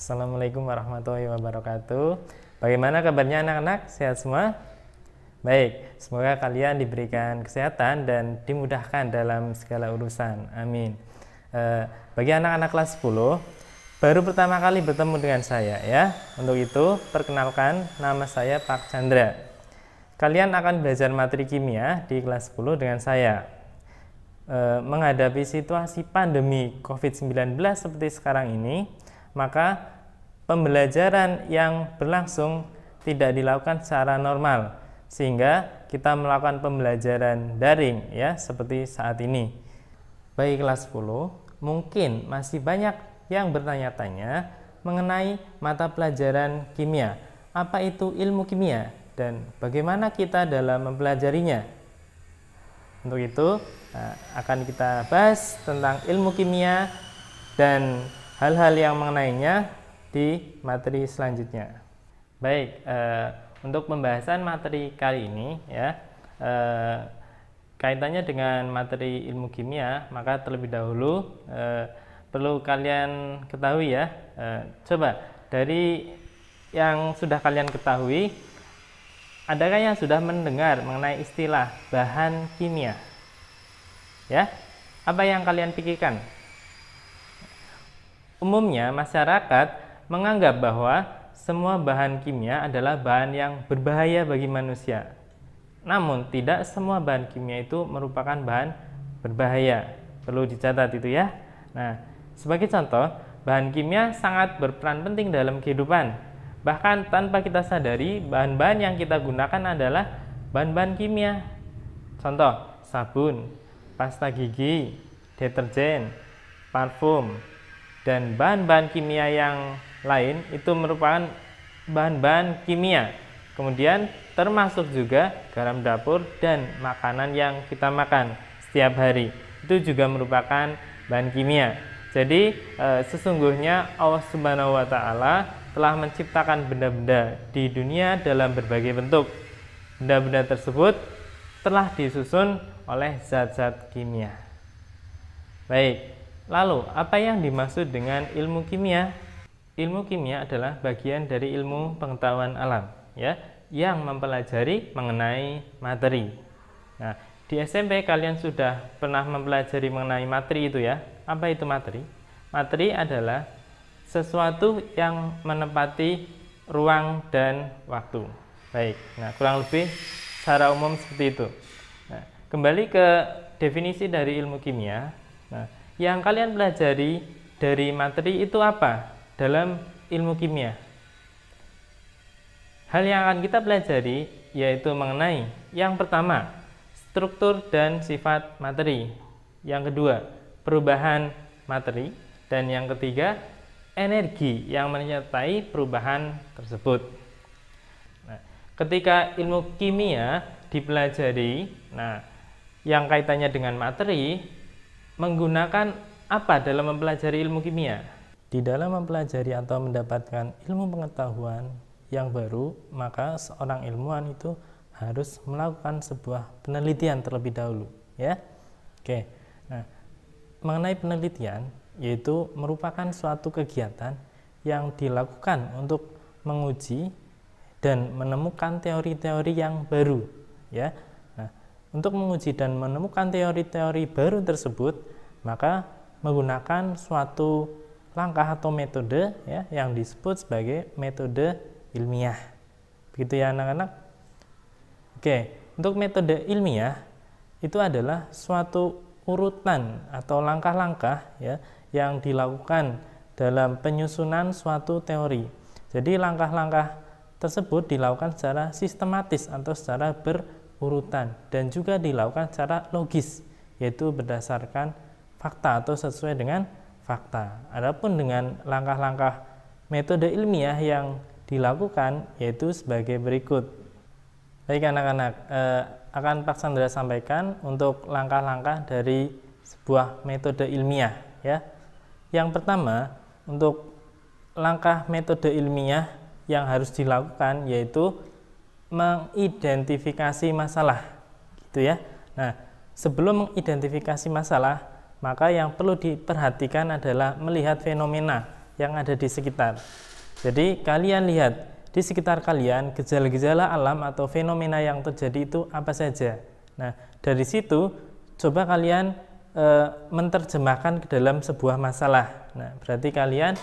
Assalamualaikum warahmatullahi wabarakatuh. Bagaimana kabarnya anak-anak? Sehat semua? Baik, semoga kalian diberikan kesehatan dan dimudahkan dalam segala urusan. Amin. E, bagi anak-anak kelas 10, baru pertama kali bertemu dengan saya ya. Untuk itu, perkenalkan nama saya Pak Chandra. Kalian akan belajar materi kimia di kelas 10 dengan saya. E, menghadapi situasi pandemi COVID-19 seperti sekarang ini, maka pembelajaran yang berlangsung tidak dilakukan secara normal sehingga kita melakukan pembelajaran daring ya seperti saat ini. Bagi kelas 10, mungkin masih banyak yang bertanya-tanya mengenai mata pelajaran kimia. Apa itu ilmu kimia dan bagaimana kita dalam mempelajarinya? Untuk itu eh, akan kita bahas tentang ilmu kimia dan hal-hal yang mengenainya di materi selanjutnya. Baik, eh, untuk pembahasan materi kali ini ya eh, kaitannya dengan materi ilmu kimia, maka terlebih dahulu eh, perlu kalian ketahui ya. coba dari yang sudah kalian ketahui, adakah yang sudah mendengar mengenai istilah bahan kimia? Ya, apa yang kalian pikirkan? Umumnya masyarakat menganggap bahwa semua bahan kimia adalah bahan yang berbahaya bagi manusia. Namun tidak semua bahan kimia itu merupakan bahan berbahaya. Perlu dicatat itu ya. Nah, sebagai contoh, bahan kimia sangat berperan penting dalam kehidupan. Bahkan tanpa kita sadari, bahan-bahan yang kita gunakan adalah bahan-bahan kimia. Contoh, sabun, pasta gigi, deterjen, parfum, dan bahan-bahan kimia yang lain itu merupakan bahan-bahan kimia. Kemudian termasuk juga garam dapur dan makanan yang kita makan setiap hari. Itu juga merupakan bahan kimia. Jadi eh, sesungguhnya Allah Subhanahu wa taala telah menciptakan benda-benda di dunia dalam berbagai bentuk. Benda-benda tersebut telah disusun oleh zat-zat kimia. Baik, Lalu, apa yang dimaksud dengan ilmu kimia? Ilmu kimia adalah bagian dari ilmu pengetahuan alam, ya, yang mempelajari mengenai materi. Nah, di SMP kalian sudah pernah mempelajari mengenai materi itu ya. Apa itu materi? Materi adalah sesuatu yang menempati ruang dan waktu. Baik, nah kurang lebih secara umum seperti itu. Nah, kembali ke definisi dari ilmu kimia. Nah, yang kalian pelajari dari materi itu apa dalam ilmu kimia? Hal yang akan kita pelajari yaitu mengenai yang pertama, struktur dan sifat materi. Yang kedua, perubahan materi dan yang ketiga, energi yang menyertai perubahan tersebut. Nah, ketika ilmu kimia dipelajari, nah yang kaitannya dengan materi menggunakan apa dalam mempelajari ilmu kimia? Di dalam mempelajari atau mendapatkan ilmu pengetahuan yang baru, maka seorang ilmuwan itu harus melakukan sebuah penelitian terlebih dahulu, ya. Oke. Nah, mengenai penelitian yaitu merupakan suatu kegiatan yang dilakukan untuk menguji dan menemukan teori-teori yang baru, ya untuk menguji dan menemukan teori-teori baru tersebut, maka menggunakan suatu langkah atau metode ya yang disebut sebagai metode ilmiah. Begitu ya anak-anak? Oke, untuk metode ilmiah itu adalah suatu urutan atau langkah-langkah ya yang dilakukan dalam penyusunan suatu teori. Jadi langkah-langkah tersebut dilakukan secara sistematis atau secara ber urutan dan juga dilakukan secara logis yaitu berdasarkan fakta atau sesuai dengan fakta. Adapun dengan langkah-langkah metode ilmiah yang dilakukan yaitu sebagai berikut. Baik anak-anak, eh, akan Pak Sandra sampaikan untuk langkah-langkah dari sebuah metode ilmiah ya. Yang pertama, untuk langkah metode ilmiah yang harus dilakukan yaitu mengidentifikasi masalah gitu ya nah sebelum mengidentifikasi masalah maka yang perlu diperhatikan adalah melihat fenomena yang ada di sekitar jadi kalian lihat di sekitar kalian gejala-gejala alam atau fenomena yang terjadi itu apa saja nah dari situ coba kalian e, eh, menterjemahkan ke dalam sebuah masalah nah berarti kalian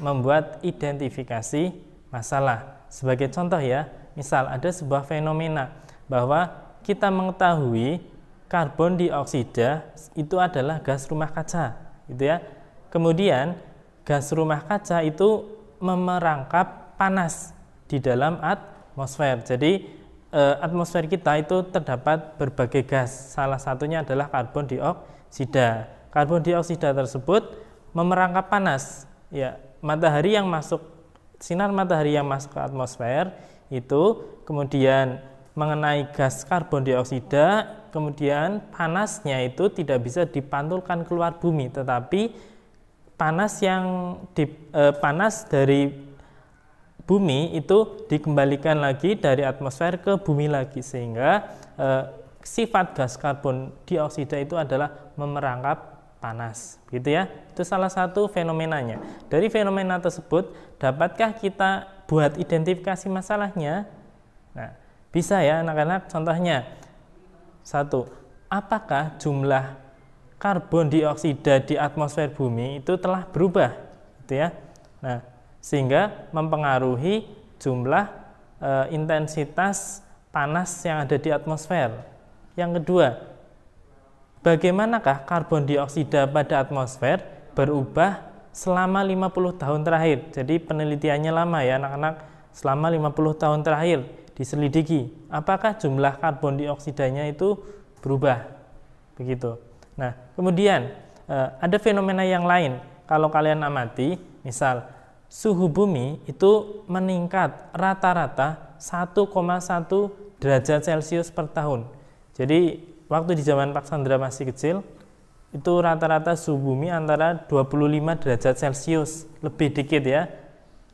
membuat identifikasi masalah sebagai contoh ya Misal ada sebuah fenomena bahwa kita mengetahui karbon dioksida itu adalah gas rumah kaca, gitu ya. Kemudian gas rumah kaca itu memerangkap panas di dalam atmosfer. Jadi eh, atmosfer kita itu terdapat berbagai gas. Salah satunya adalah karbon dioksida. Karbon dioksida tersebut memerangkap panas. Ya, matahari yang masuk sinar matahari yang masuk ke atmosfer itu kemudian mengenai gas karbon dioksida kemudian panasnya itu tidak bisa dipantulkan keluar bumi tetapi panas yang di, eh, panas dari bumi itu dikembalikan lagi dari atmosfer ke bumi lagi sehingga eh, sifat gas karbon dioksida itu adalah memerangkap panas gitu ya itu salah satu fenomenanya dari fenomena tersebut dapatkah kita buat identifikasi masalahnya. Nah, bisa ya anak-anak contohnya. Satu, apakah jumlah karbon dioksida di atmosfer bumi itu telah berubah gitu ya. Nah, sehingga mempengaruhi jumlah e, intensitas panas yang ada di atmosfer. Yang kedua, bagaimanakah karbon dioksida pada atmosfer berubah selama 50 tahun terakhir. Jadi penelitiannya lama ya anak-anak selama 50 tahun terakhir diselidiki apakah jumlah karbon dioksidanya itu berubah. Begitu. Nah, kemudian eh, ada fenomena yang lain kalau kalian amati, misal suhu bumi itu meningkat rata-rata 1,1 derajat Celcius per tahun. Jadi waktu di zaman Pak Sandra masih kecil, itu rata-rata suhu bumi antara 25 derajat Celcius, lebih dikit ya.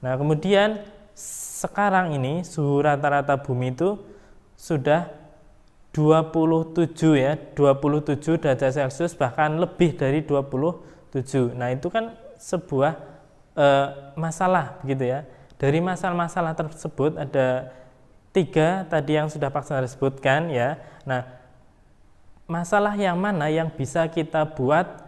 Nah, kemudian sekarang ini suhu rata-rata bumi itu sudah 27 ya, 27 derajat Celcius bahkan lebih dari 27. Nah, itu kan sebuah e, masalah begitu ya. Dari masalah-masalah tersebut ada tiga tadi yang sudah Pak Sandra sebutkan ya. Nah, masalah yang mana yang bisa kita buat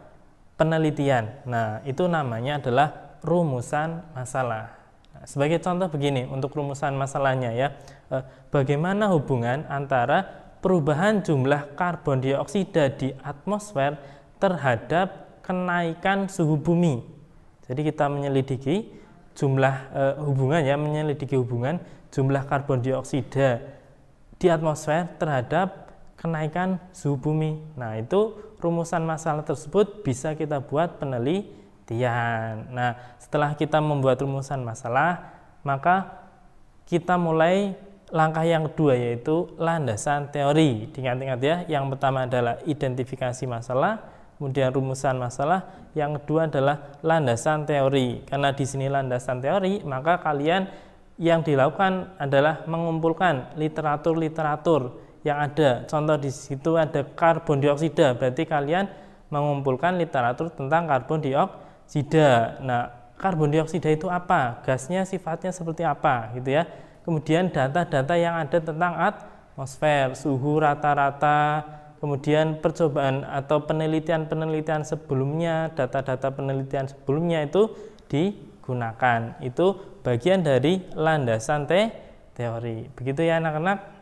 penelitian. Nah, itu namanya adalah rumusan masalah. Nah, sebagai contoh begini untuk rumusan masalahnya ya, eh, bagaimana hubungan antara perubahan jumlah karbon dioksida di atmosfer terhadap kenaikan suhu bumi. Jadi kita menyelidiki jumlah eh, hubungan ya, menyelidiki hubungan jumlah karbon dioksida di atmosfer terhadap kenaikan suhu bumi. Nah, itu rumusan masalah tersebut bisa kita buat penelitian. Nah, setelah kita membuat rumusan masalah, maka kita mulai langkah yang kedua yaitu landasan teori. Ingat-ingat ya, yang pertama adalah identifikasi masalah, kemudian rumusan masalah, yang kedua adalah landasan teori. Karena di sini landasan teori, maka kalian yang dilakukan adalah mengumpulkan literatur-literatur yang ada. Contoh di situ ada karbon dioksida, berarti kalian mengumpulkan literatur tentang karbon dioksida. Nah, karbon dioksida itu apa? Gasnya sifatnya seperti apa gitu ya. Kemudian data-data yang ada tentang atmosfer, suhu rata-rata, kemudian percobaan atau penelitian-penelitian sebelumnya, data-data penelitian sebelumnya itu digunakan. Itu bagian dari landasan te teori. Begitu ya anak-anak.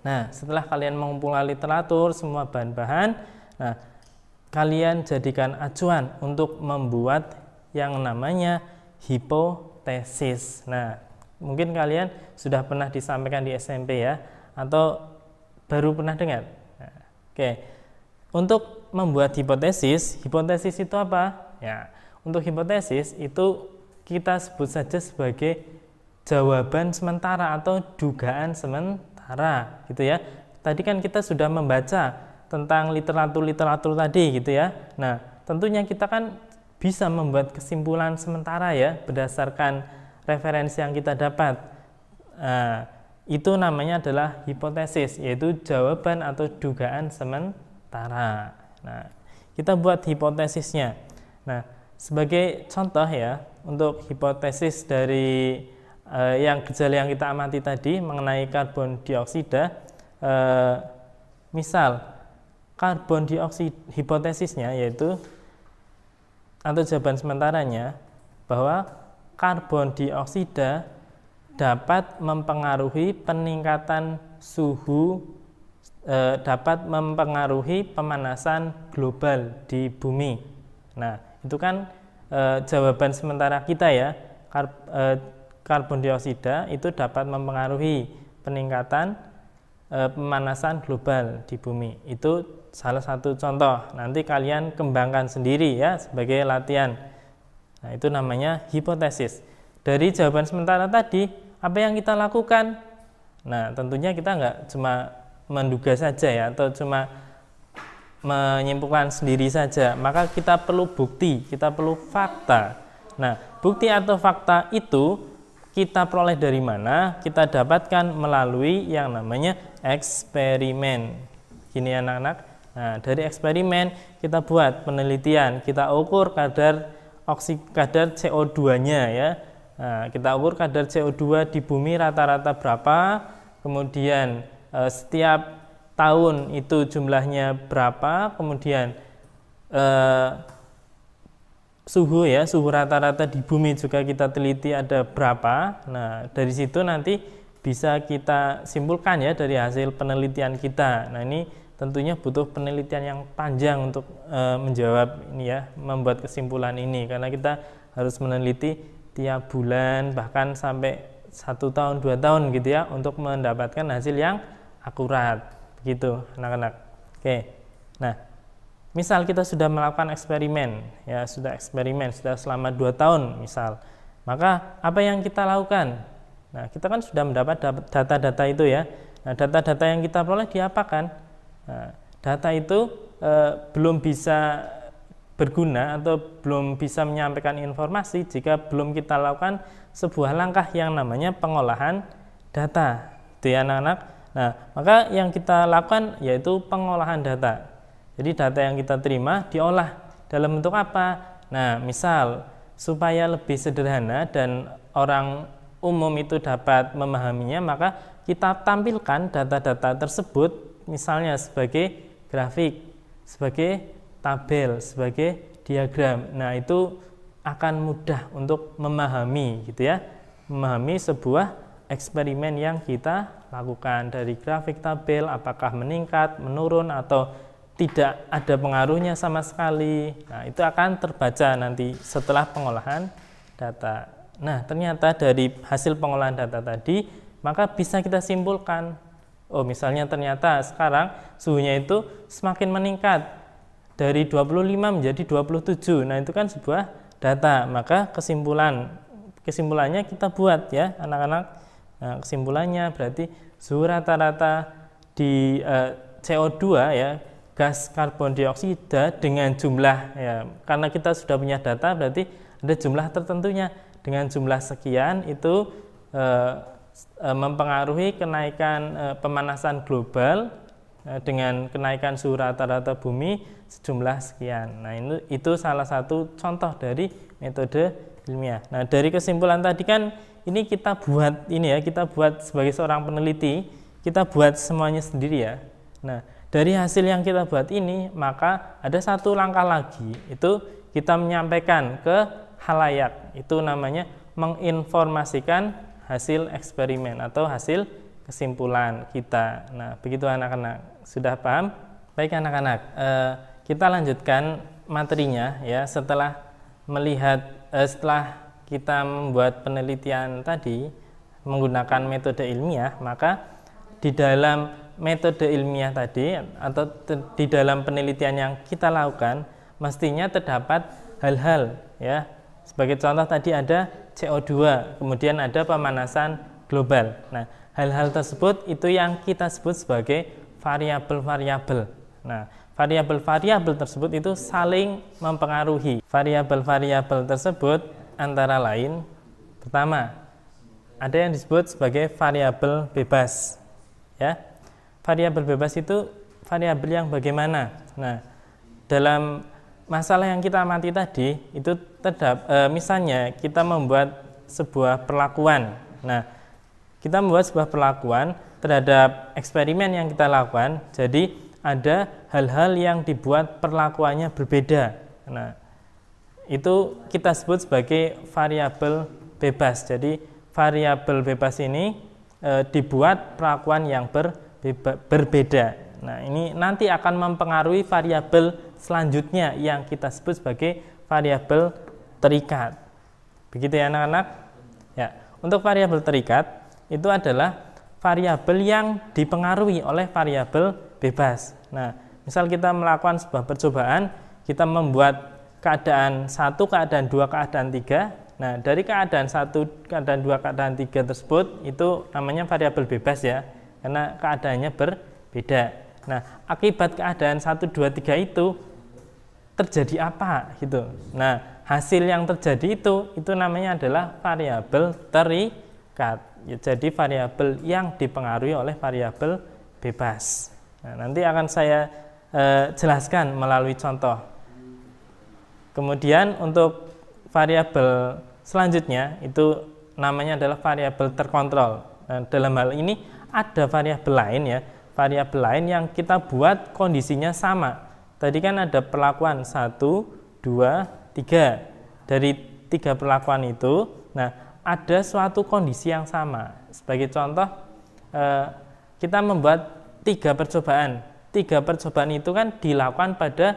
Nah, setelah kalian mengumpulkan literatur, semua bahan-bahan, nah, kalian jadikan acuan untuk membuat yang namanya hipotesis. Nah, mungkin kalian sudah pernah disampaikan di SMP ya, atau baru pernah dengar. Nah, Oke, okay. untuk membuat hipotesis, hipotesis itu apa? Ya, untuk hipotesis itu kita sebut saja sebagai jawaban sementara atau dugaan sementara hara gitu ya. Tadi kan kita sudah membaca tentang literatur-literatur tadi gitu ya. Nah, tentunya kita kan bisa membuat kesimpulan sementara ya berdasarkan referensi yang kita dapat. Nah, itu namanya adalah hipotesis, yaitu jawaban atau dugaan sementara. Nah, kita buat hipotesisnya. Nah, sebagai contoh ya, untuk hipotesis dari eh, yang gejala yang kita amati tadi mengenai karbon dioksida eh, misal karbon dioksida hipotesisnya yaitu atau jawaban sementaranya bahwa karbon dioksida dapat mempengaruhi peningkatan suhu eh, dapat mempengaruhi pemanasan global di bumi. Nah, itu kan eh, jawaban sementara kita ya. Kar, eh, karbon dioksida itu dapat mempengaruhi peningkatan e, pemanasan global di bumi. Itu salah satu contoh. Nanti kalian kembangkan sendiri ya sebagai latihan. Nah, itu namanya hipotesis. Dari jawaban sementara tadi, apa yang kita lakukan? Nah, tentunya kita nggak cuma menduga saja ya atau cuma menyimpulkan sendiri saja, maka kita perlu bukti, kita perlu fakta. Nah, bukti atau fakta itu kita peroleh dari mana? Kita dapatkan melalui yang namanya eksperimen. Gini anak-anak. Nah, dari eksperimen kita buat penelitian, kita ukur kadar oksi kadar CO2-nya ya. Nah, kita ukur kadar CO2 di bumi rata-rata berapa, kemudian eh, setiap tahun itu jumlahnya berapa, kemudian eh, suhu ya suhu rata-rata di bumi juga kita teliti ada berapa nah dari situ nanti bisa kita simpulkan ya dari hasil penelitian kita nah ini tentunya butuh penelitian yang panjang untuk e, menjawab ini ya membuat kesimpulan ini karena kita harus meneliti tiap bulan bahkan sampai satu tahun dua tahun gitu ya untuk mendapatkan hasil yang akurat begitu anak-anak oke nah Misal kita sudah melakukan eksperimen, ya sudah eksperimen, sudah selama 2 tahun misal. Maka apa yang kita lakukan? Nah, kita kan sudah mendapat data-data itu ya. Nah, data-data yang kita peroleh diapakan? Nah, data itu e, belum bisa berguna atau belum bisa menyampaikan informasi jika belum kita lakukan sebuah langkah yang namanya pengolahan data. Itu ya anak-anak. Nah, maka yang kita lakukan yaitu pengolahan data. Jadi data yang kita terima diolah dalam bentuk apa? Nah, misal supaya lebih sederhana dan orang umum itu dapat memahaminya, maka kita tampilkan data-data tersebut misalnya sebagai grafik, sebagai tabel, sebagai diagram. Nah, itu akan mudah untuk memahami gitu ya. Memahami sebuah eksperimen yang kita lakukan dari grafik tabel apakah meningkat, menurun atau tidak ada pengaruhnya sama sekali. Nah, itu akan terbaca nanti setelah pengolahan data. Nah, ternyata dari hasil pengolahan data tadi, maka bisa kita simpulkan, oh misalnya ternyata sekarang suhunya itu semakin meningkat dari 25 menjadi 27. Nah, itu kan sebuah data. Maka kesimpulan kesimpulannya kita buat ya, anak-anak. Nah, kesimpulannya berarti suhu rata-rata di eh, CO2 ya gas karbon dioksida dengan jumlah ya karena kita sudah punya data berarti ada jumlah tertentunya dengan jumlah sekian itu eh, eh, mempengaruhi kenaikan eh, pemanasan global eh, dengan kenaikan suhu rata-rata bumi sejumlah sekian. Nah, ini itu salah satu contoh dari metode ilmiah. Nah, dari kesimpulan tadi kan ini kita buat ini ya, kita buat sebagai seorang peneliti, kita buat semuanya sendiri ya. Nah, dari hasil yang kita buat ini, maka ada satu langkah lagi, itu kita menyampaikan ke halayak. Itu namanya menginformasikan hasil eksperimen atau hasil kesimpulan kita. Nah, begitu anak-anak. Sudah paham? Baik anak-anak, eh, kita lanjutkan materinya ya setelah melihat eh, setelah kita membuat penelitian tadi menggunakan metode ilmiah, maka di dalam metode ilmiah tadi atau di dalam penelitian yang kita lakukan mestinya terdapat hal-hal ya. Sebagai contoh tadi ada CO2, kemudian ada pemanasan global. Nah, hal-hal tersebut itu yang kita sebut sebagai variabel-variabel. Nah, variabel-variabel tersebut itu saling mempengaruhi. Variabel-variabel tersebut antara lain pertama ada yang disebut sebagai variabel bebas ya variabel bebas itu variabel yang bagaimana. Nah, dalam masalah yang kita amati tadi itu terdap e, misalnya kita membuat sebuah perlakuan. Nah, kita membuat sebuah perlakuan terhadap eksperimen yang kita lakukan. Jadi ada hal-hal yang dibuat perlakuannya berbeda. Nah, itu kita sebut sebagai variabel bebas. Jadi variabel bebas ini e, dibuat perlakuan yang berbeda berbeda. Nah, ini nanti akan mempengaruhi variabel selanjutnya yang kita sebut sebagai variabel terikat. Begitu ya anak-anak? Ya. Untuk variabel terikat itu adalah variabel yang dipengaruhi oleh variabel bebas. Nah, misal kita melakukan sebuah percobaan, kita membuat keadaan satu, keadaan dua, keadaan tiga. Nah, dari keadaan satu, keadaan dua, keadaan tiga tersebut itu namanya variabel bebas ya karena keadaannya berbeda. Nah, akibat keadaan 1 2 3 itu terjadi apa gitu. Nah, hasil yang terjadi itu itu namanya adalah variabel terikat. Ya, jadi variabel yang dipengaruhi oleh variabel bebas. Nah, nanti akan saya e, jelaskan melalui contoh. Kemudian untuk variabel selanjutnya itu namanya adalah variabel terkontrol. Nah, dalam hal ini ada variabel lain ya, variabel lain yang kita buat kondisinya sama. Tadi kan ada perlakuan 1, 2, 3. Dari tiga perlakuan itu, nah ada suatu kondisi yang sama. Sebagai contoh, eh, kita membuat tiga percobaan. Tiga percobaan itu kan dilakukan pada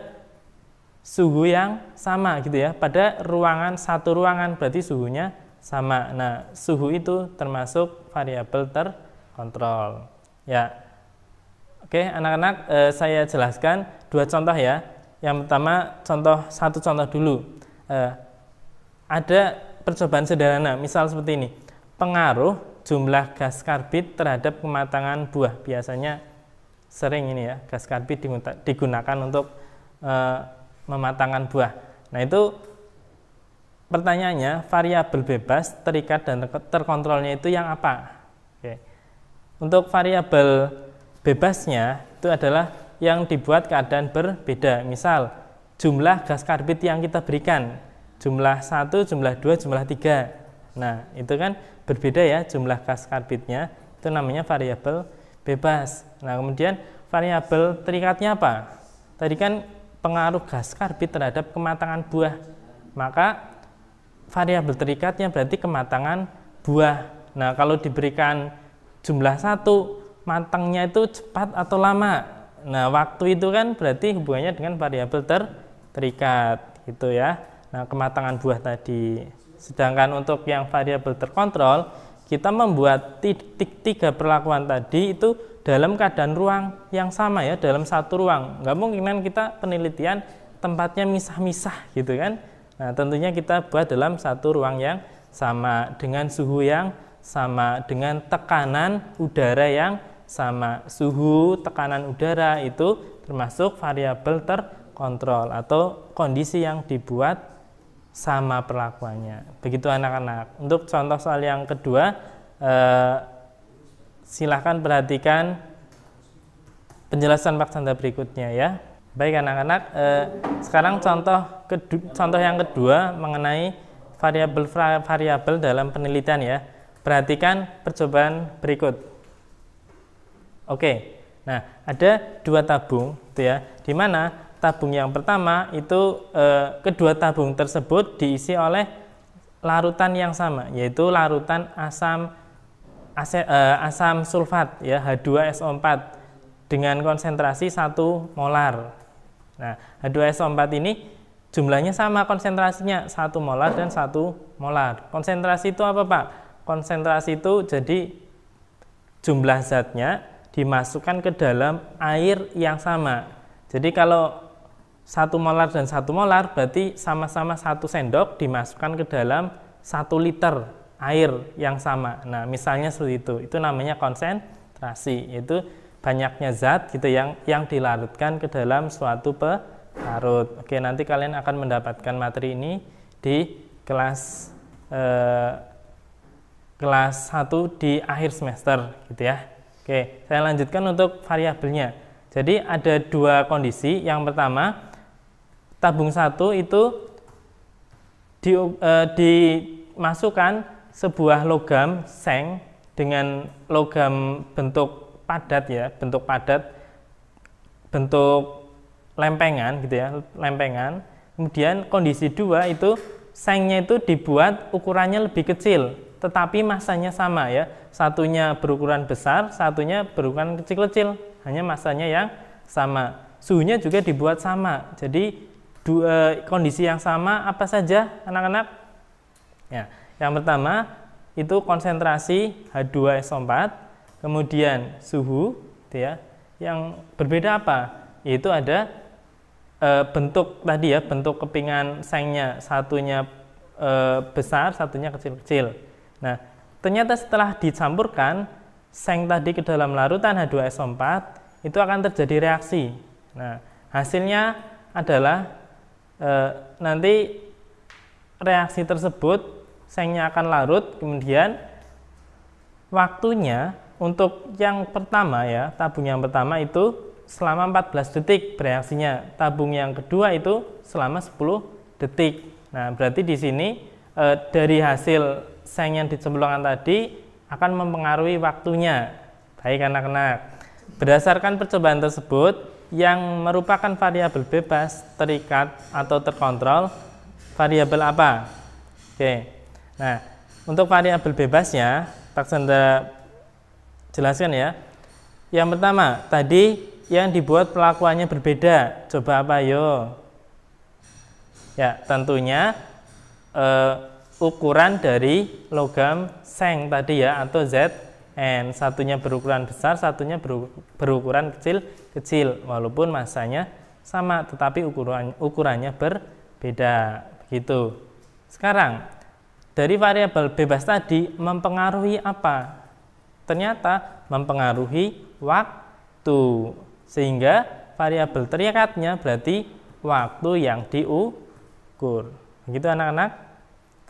suhu yang sama gitu ya, pada ruangan satu ruangan berarti suhunya sama. Nah, suhu itu termasuk variabel ter kontrol. Ya, oke anak-anak eh, saya jelaskan dua contoh ya. Yang pertama contoh satu contoh dulu. Eh, ada percobaan sederhana, misal seperti ini. Pengaruh jumlah gas karbit terhadap kematangan buah biasanya sering ini ya gas karbit digunakan untuk e, mematangkan buah. Nah itu pertanyaannya variabel bebas terikat dan terkontrolnya itu yang apa? Untuk variabel bebasnya itu adalah yang dibuat keadaan berbeda. Misal jumlah gas karbit yang kita berikan, jumlah 1, jumlah 2, jumlah 3. Nah, itu kan berbeda ya jumlah gas karbitnya. Itu namanya variabel bebas. Nah, kemudian variabel terikatnya apa? Tadi kan pengaruh gas karbit terhadap kematangan buah. Maka variabel terikatnya berarti kematangan buah. Nah, kalau diberikan jumlah satu matangnya itu cepat atau lama nah waktu itu kan berarti hubungannya dengan variabel ter terikat gitu ya nah kematangan buah tadi sedangkan untuk yang variabel terkontrol kita membuat tiga perlakuan tadi itu dalam keadaan ruang yang sama ya dalam satu ruang nggak mungkin kan kita penelitian tempatnya misah-misah gitu kan nah tentunya kita buat dalam satu ruang yang sama dengan suhu yang sama dengan tekanan udara yang sama. Suhu, tekanan udara itu termasuk variabel terkontrol atau kondisi yang dibuat sama perlakuannya. Begitu anak-anak. Untuk contoh soal yang kedua, eh, silahkan perhatikan penjelasan Pak Chandra berikutnya ya. Baik anak-anak, eh, sekarang contoh kedua contoh yang kedua mengenai variabel variabel dalam penelitian ya. Perhatikan percobaan berikut. Oke, nah ada dua tabung, itu ya, di mana tabung yang pertama itu eh, kedua tabung tersebut diisi oleh larutan yang sama, yaitu larutan asam eh, asam sulfat ya H2SO4 dengan konsentrasi 1 molar. Nah, H2SO4 ini jumlahnya sama konsentrasinya 1 molar dan 1 molar. Konsentrasi itu apa, Pak? konsentrasi itu jadi jumlah zatnya dimasukkan ke dalam air yang sama. Jadi kalau satu molar dan satu molar berarti sama-sama satu sendok dimasukkan ke dalam satu liter air yang sama. Nah, misalnya seperti itu. Itu namanya konsentrasi, Itu banyaknya zat gitu yang yang dilarutkan ke dalam suatu pelarut. Oke, nanti kalian akan mendapatkan materi ini di kelas eh, kelas 1 di akhir semester gitu ya. Oke, saya lanjutkan untuk variabelnya. Jadi ada dua kondisi. Yang pertama, tabung satu itu di, eh, dimasukkan sebuah logam seng dengan logam bentuk padat ya, bentuk padat, bentuk lempengan gitu ya, lempengan. Kemudian kondisi dua itu sengnya itu dibuat ukurannya lebih kecil tetapi masanya sama ya. Satunya berukuran besar, satunya berukuran kecil-kecil, hanya masanya yang sama. Suhunya juga dibuat sama. Jadi dua, e, kondisi yang sama apa saja anak-anak? Ya, yang pertama itu konsentrasi H2SO4, kemudian suhu, gitu ya. Yang berbeda apa? Itu ada e, bentuk tadi ya, bentuk kepingan sengnya, satunya e, besar, satunya kecil-kecil Nah, ternyata setelah dicampurkan seng tadi ke dalam larutan H2SO4, itu akan terjadi reaksi. Nah, hasilnya adalah e, nanti reaksi tersebut sengnya akan larut, kemudian waktunya untuk yang pertama ya, tabung yang pertama itu selama 14 detik bereaksinya. Tabung yang kedua itu selama 10 detik. Nah, berarti di sini e, dari hasil seng yang dicemplungkan tadi akan mempengaruhi waktunya. Baik anak-anak. Berdasarkan percobaan tersebut, yang merupakan variabel bebas, terikat atau terkontrol, variabel apa? Oke. Nah, untuk variabel bebasnya, tak senda jelaskan ya. Yang pertama, tadi yang dibuat pelakuannya berbeda. Coba apa yo? Ya, tentunya eh, ukuran dari logam seng tadi ya atau Zn. Satunya berukuran besar, satunya berukuran kecil-kecil walaupun masanya sama tetapi ukuran ukurannya berbeda. Begitu. Sekarang dari variabel bebas tadi mempengaruhi apa? Ternyata mempengaruhi waktu. Sehingga variabel terikatnya berarti waktu yang diukur. Begitu anak-anak.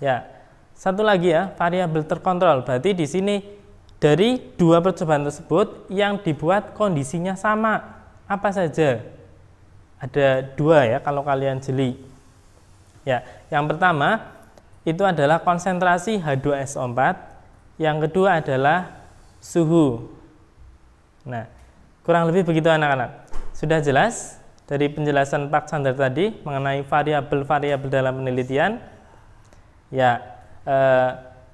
Ya, satu lagi ya, variabel terkontrol. Berarti di sini dari dua percobaan tersebut yang dibuat kondisinya sama. Apa saja? Ada dua ya kalau kalian jeli. Ya, yang pertama itu adalah konsentrasi H2SO4. Yang kedua adalah suhu. Nah, kurang lebih begitu anak-anak. Sudah jelas dari penjelasan Pak Chandra tadi mengenai variabel-variabel dalam penelitian. Ya, eh,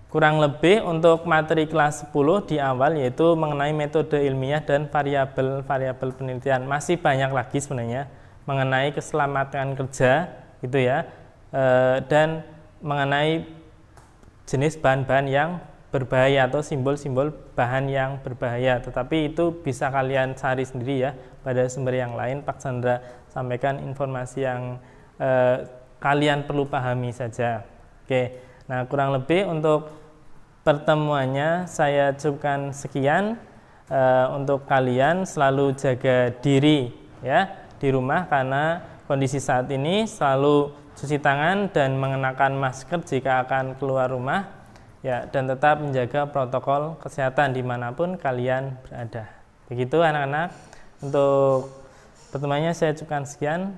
kurang lebih untuk materi kelas 10 di awal yaitu mengenai metode ilmiah dan variabel-variabel penelitian. Masih banyak lagi sebenarnya mengenai keselamatan kerja gitu ya. Eh, dan mengenai jenis bahan-bahan yang berbahaya atau simbol-simbol bahan yang berbahaya. Tetapi itu bisa kalian cari sendiri ya pada sumber yang lain. Pak Chandra sampaikan informasi yang eh, kalian perlu pahami saja. Oke, nah kurang lebih untuk pertemuannya saya cukupkan sekian. E, untuk kalian selalu jaga diri ya di rumah karena kondisi saat ini selalu cuci tangan dan mengenakan masker jika akan keluar rumah ya dan tetap menjaga protokol kesehatan dimanapun kalian berada. Begitu anak-anak. Untuk pertemuannya saya cukupkan sekian.